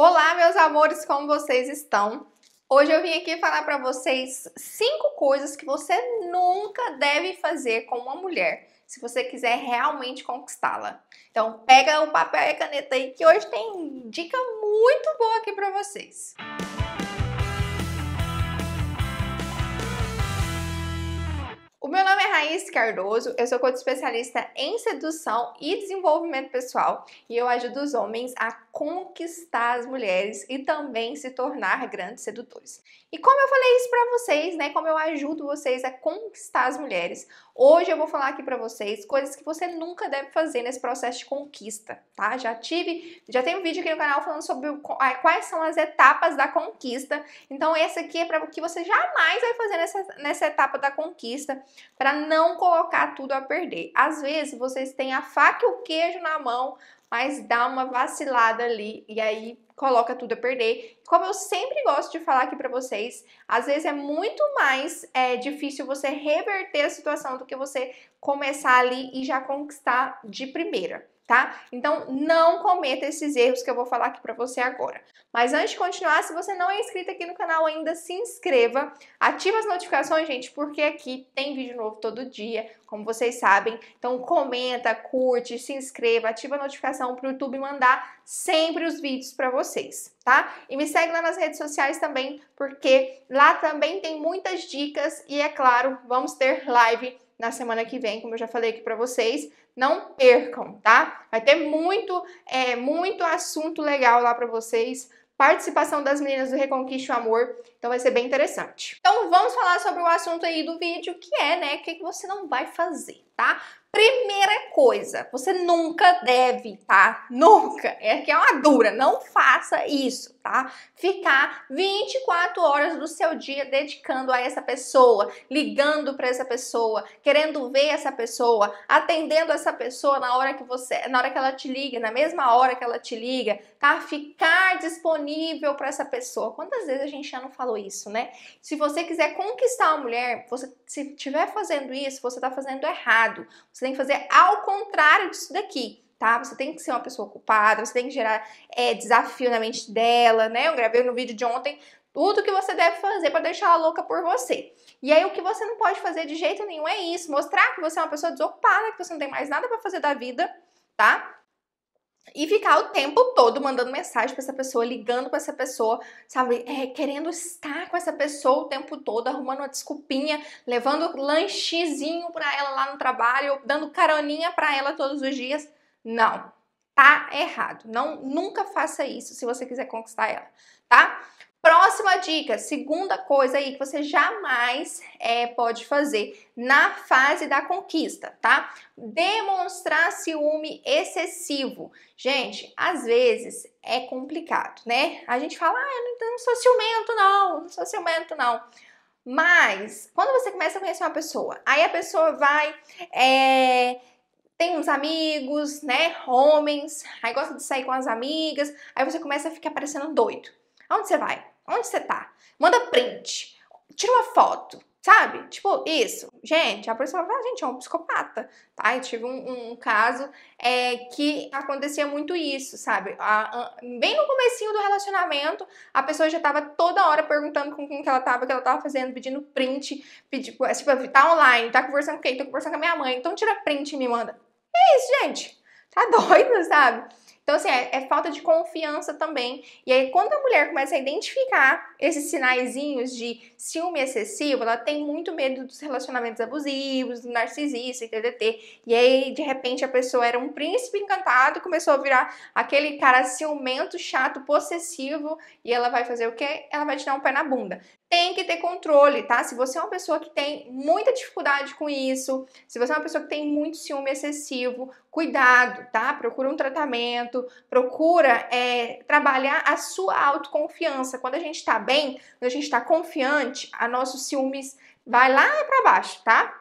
Olá, meus amores, como vocês estão? Hoje eu vim aqui falar para vocês cinco coisas que você nunca deve fazer com uma mulher, se você quiser realmente conquistá-la. Então, pega o papel e a caneta aí que hoje tem dica muito boa aqui para vocês. O meu nome é Raíssa Cardoso, eu sou coach especialista em sedução e desenvolvimento pessoal e eu ajudo os homens a conquistar as mulheres e também se tornar grandes sedutores. E como eu falei isso para vocês, né, como eu ajudo vocês a conquistar as mulheres, hoje eu vou falar aqui para vocês coisas que você nunca deve fazer nesse processo de conquista, tá? Já tive, já tem um vídeo aqui no canal falando sobre quais são as etapas da conquista. Então esse aqui é para o que você jamais vai fazer nessa, nessa etapa da conquista, para não colocar tudo a perder. Às vezes vocês têm a faca e o queijo na mão, mas dá uma vacilada ali e aí coloca tudo a perder. Como eu sempre gosto de falar aqui para vocês, às vezes é muito mais é, difícil você reverter a situação do que você começar ali e já conquistar de primeira tá? Então não cometa esses erros que eu vou falar aqui para você agora. Mas antes de continuar, se você não é inscrito aqui no canal ainda, se inscreva, ativa as notificações, gente, porque aqui tem vídeo novo todo dia, como vocês sabem. Então comenta, curte, se inscreva, ativa a notificação para o YouTube mandar sempre os vídeos para vocês, tá? E me segue lá nas redes sociais também, porque lá também tem muitas dicas e é claro, vamos ter live na semana que vem, como eu já falei aqui para vocês. Não percam, tá? Vai ter muito, é, muito assunto legal lá para vocês. Participação das meninas do Reconquiste o Amor. Então vai ser bem interessante. Então vamos falar sobre o assunto aí do vídeo, que é, né, o que você não vai fazer, tá? Primeira coisa, você nunca deve, tá? Nunca, é que é uma dura, não faça isso, tá? Ficar 24 horas do seu dia dedicando a essa pessoa, ligando para essa pessoa, querendo ver essa pessoa, atendendo essa pessoa na hora que você, na hora que ela te liga, na mesma hora que ela te liga, tá? Ficar disponível para essa pessoa. Quantas vezes a gente já não fala falou isso, né? Se você quiser conquistar uma mulher, você se estiver fazendo isso, você está fazendo errado. Você tem que fazer ao contrário disso daqui. Tá? Você tem que ser uma pessoa ocupada, você tem que gerar é, desafio na mente dela, né? Eu gravei no vídeo de ontem tudo que você deve fazer para deixar ela louca por você. E aí o que você não pode fazer de jeito nenhum é isso, mostrar que você é uma pessoa desocupada, que você não tem mais nada para fazer da vida, tá? e ficar o tempo todo mandando mensagem para essa pessoa, ligando para essa pessoa, sabe, é, querendo estar com essa pessoa o tempo todo, arrumando uma desculpinha, levando lanchezinho para ela lá no trabalho, dando caroninha para ela todos os dias. Não. Tá errado. Não, nunca faça isso se você quiser conquistar ela, tá? Próxima dica, segunda coisa aí que você jamais é, pode fazer na fase da conquista, tá? Demonstrar ciúme excessivo. Gente, às vezes é complicado, né? A gente fala, ah, eu não, eu não sou ciumento, não, não sou ciumento, não. Mas, quando você começa a conhecer uma pessoa, aí a pessoa vai é, tem uns amigos, né, homens, aí gosta de sair com as amigas, aí você começa a ficar parecendo doido. Aonde você vai? Onde você tá? Manda print, tira uma foto, sabe? Tipo, isso. Gente, a pessoa fala, ah, gente, é um psicopata, tá? Eu tive um, um caso é, que acontecia muito isso, sabe? A, a, bem no comecinho do relacionamento, a pessoa já tava toda hora perguntando com quem que ela tava, que ela tava fazendo, pedindo print, pedindo, tipo, é, tipo, tá online, tá conversando com quem? Tô conversando com a minha mãe, então tira print e me manda. É isso, gente. Tá doido, sabe? Então, assim, é, é, falta de confiança também. E aí, quando a mulher começa a identificar esses sinaizinhos de ciúme excessivo, ela tem muito medo dos relacionamentos abusivos, do narcisista etc. E aí, de repente, a pessoa era um príncipe encantado, começou a virar aquele cara ciumento, chato, possessivo, e ela vai fazer o quê? Ela vai te dar um pé na bunda tem que ter controle, tá? Se você é uma pessoa que tem muita dificuldade com isso, se você é uma pessoa que tem muito ciúme excessivo, cuidado, tá? Procura um tratamento, muito procura é trabalhar a sua autoconfiança. Quando a gente está bem, quando a gente está confiante, a nosso ciúmes vai lá para baixo, tá?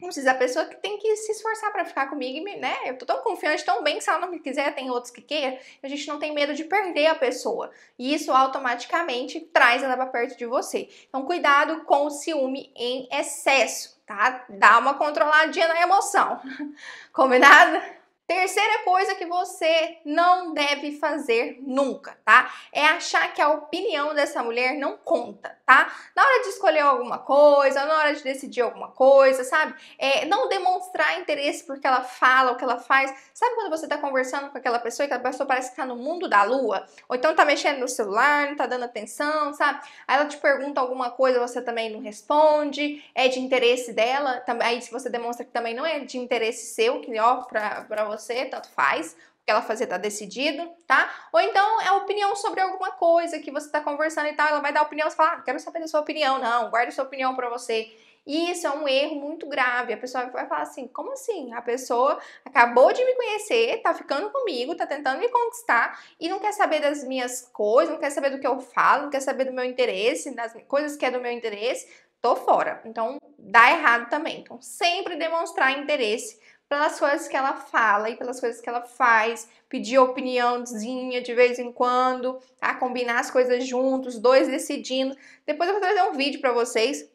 Não precisa a pessoa que tem que se esforçar para ficar comigo, né? Eu tô tão confiante, tão bem, que se ela não me quiser, tem outros que queira. A gente não tem medo de perder a pessoa. E isso automaticamente traz ela para perto de você. Então, cuidado com o ciúme em excesso, tá? Dá uma controladinha na emoção. Combinado? Terceira coisa que você não deve fazer nunca, tá? É achar que a opinião dessa mulher não conta, tá? Na hora de escolher alguma coisa, na hora de decidir alguma coisa, sabe? É, não demonstrar interesse porque ela fala, o que ela faz. Sabe quando você tá conversando com aquela pessoa e aquela pessoa parece que tá no mundo da lua? Ou então tá mexendo no celular, não tá dando atenção, sabe? Aí ela te pergunta alguma coisa, você também não responde, é de interesse dela, aí você demonstra que também não é de interesse seu, que ó, pra, pra você você, tanto faz. O que ela fazer tá decidido, tá? Ou então é opinião sobre alguma coisa que você tá conversando e tal, ela vai dar opinião, você fala, ah, quero saber da sua opinião, não, guarde sua opinião para você. isso é um erro muito grave. A pessoa vai falar assim: como assim? A pessoa acabou de me conhecer, tá ficando comigo, tá tentando me conquistar e não quer saber das minhas coisas, não quer saber do que eu falo, não quer saber do meu interesse, das coisas que é do meu interesse, tô fora. Então dá errado também. Então sempre demonstrar interesse pelas coisas que ela fala e pelas coisas que ela faz, pedir opiniãozinha de vez em quando, a tá? combinar as coisas juntos, dois decidindo. Depois eu vou trazer um vídeo para vocês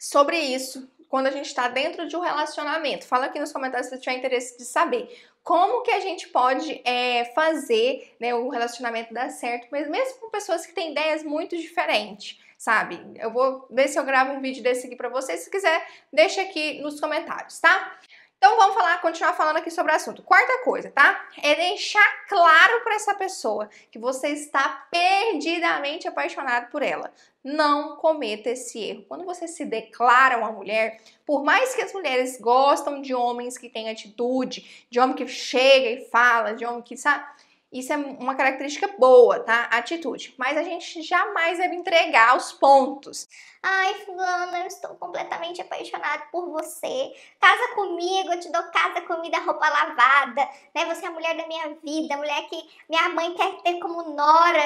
sobre isso, quando a gente está dentro de um relacionamento. Fala aqui nos comentários se você tiver interesse de saber como que a gente pode é, fazer né, o relacionamento dar certo, mas mesmo com pessoas que têm ideias muito diferentes, sabe? Eu vou ver se eu gravo um vídeo desse aqui para vocês. Se quiser, deixa aqui nos comentários, tá? Então vamos falar, continuar falando aqui sobre o assunto. Quarta coisa, tá? É deixar claro para essa pessoa que você está perdidamente apaixonado por ela. Não cometa esse erro. Quando você se declara uma mulher, por mais que as mulheres gostam de homens que têm atitude, de homem que chega e fala, de homem que sabe, isso é uma característica boa, tá? Atitude. Mas a gente jamais deve entregar os pontos. Ai, fulana, eu estou completamente apaixonado por você. Casa comigo, eu te dou casa, comida, roupa lavada, né? Você é a mulher da minha vida, a mulher que minha mãe quer ter como nora.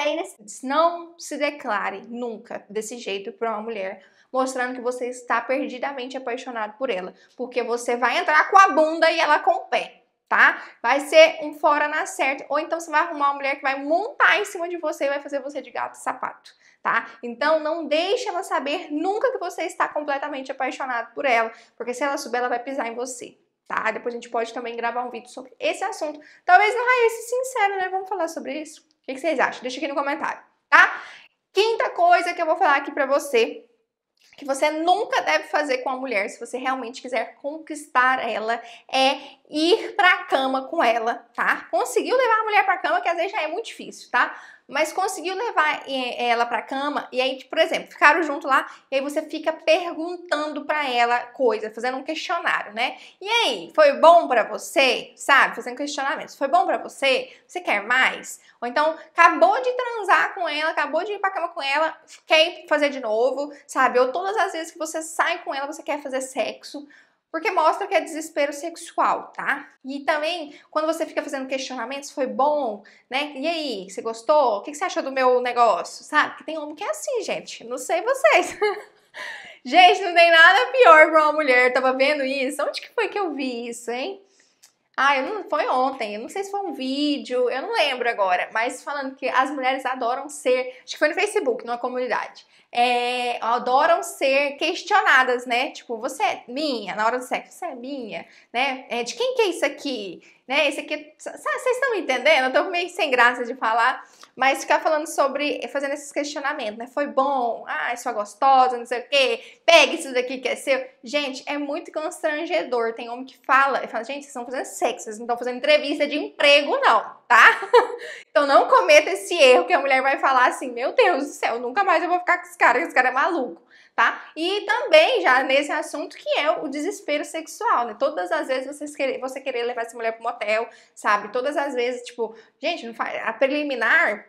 Não se declare nunca desse jeito para uma mulher mostrando que você está perdidamente apaixonado por ela, porque você vai entrar com a bunda e ela com o pé tá? Vai ser um fora na certa, ou então você vai arrumar uma mulher que vai montar em cima de você e vai fazer você de gato sapato, tá? Então não deixe ela saber nunca que você está completamente apaixonado por ela, porque se ela souber, ela vai pisar em você. Tá? Depois a gente pode também gravar um vídeo sobre esse assunto. Talvez não raia esse sincero, né? Vamos falar sobre isso? O que vocês acham? Deixa aqui no comentário, tá? Quinta coisa que eu vou falar aqui pra você que você nunca deve fazer com a mulher se você realmente quiser conquistar ela é ir para a cama com ela, tá? Conseguiu levar a mulher para a cama que às vezes já é muito difícil, tá? mas conseguiu levar eh, ela para cama e aí, tipo, por exemplo, ficaram junto lá e aí você fica perguntando para ela coisa, fazendo um questionário, né? E aí, foi bom para você? Sabe, fazendo questionamentos. Foi bom para você? Você quer mais? Ou então, acabou de transar com ela, acabou de ir para cama com ela, quer fazer de novo, sabe? Ou todas as vezes que você sai com ela, você quer fazer sexo. Porque mostra que é desespero sexual, tá? E também, quando você fica fazendo questionamentos, foi bom, né? E aí, você gostou? O que você achou do meu negócio? Sabe? Que tem homem que é assim, gente. Não sei vocês. gente, não tem nada pior pra uma mulher. tava vendo isso? Onde que foi que eu vi isso, hein? Ah, eu não, foi ontem, eu não sei se foi um vídeo, eu não lembro agora, mas falando que as mulheres adoram ser, acho que foi no Facebook, numa comunidade, é, adoram ser questionadas, né? Tipo, você é minha, na hora do sexo, você é minha, né? É, de quem que é isso aqui? Né? Esse aqui, é, vocês estão me entendendo? Eu tô meio sem graça de falar, mas ficar falando sobre, fazendo esses questionamentos, né? Foi bom, ah, sua gostosa, não sei o quê, pegue isso daqui que é seu. Gente, é muito constrangedor. Tem homem que fala e fala, gente, vocês estão fazendo sexo, vocês não estão fazendo entrevista de emprego, não tá? Então não cometa esse erro que a mulher vai falar assim, meu Deus do céu, nunca mais eu vou ficar com esse cara, esse cara é maluco, tá? E também já nesse assunto que é o desespero sexual, né? Todas as vezes você querer, você querer levar essa mulher para motel, sabe? Todas as vezes, tipo, gente, não faz, a preliminar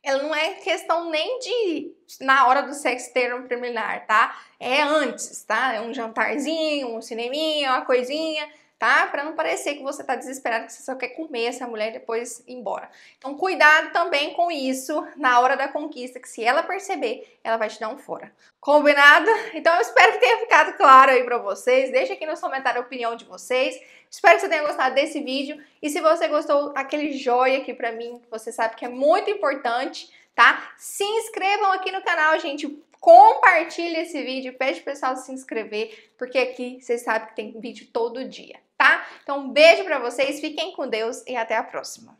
ela não é questão nem de na hora do sexo ter um preliminar, tá? É antes, tá? É um jantarzinho, um cineminha, uma coisinha, tá? Para não parecer que você tá desesperado, que você só quer comer essa mulher e depois ir embora. Então, cuidado também com isso na hora da conquista, que se ela perceber, ela vai te dar um fora. Combinado? Então, eu espero que tenha ficado claro aí para vocês. Deixa aqui nos comentários a opinião de vocês. Espero que você tenha gostado desse vídeo. E se você gostou, aquele joinha aqui pra mim, que você sabe que é muito importante, tá? Se inscrevam aqui no canal, gente. Compartilhe esse vídeo, pede pro pessoal se inscrever, porque aqui vocês sabem que tem vídeo todo dia tá? Então, um beijo para vocês, fiquem com Deus e até a próxima.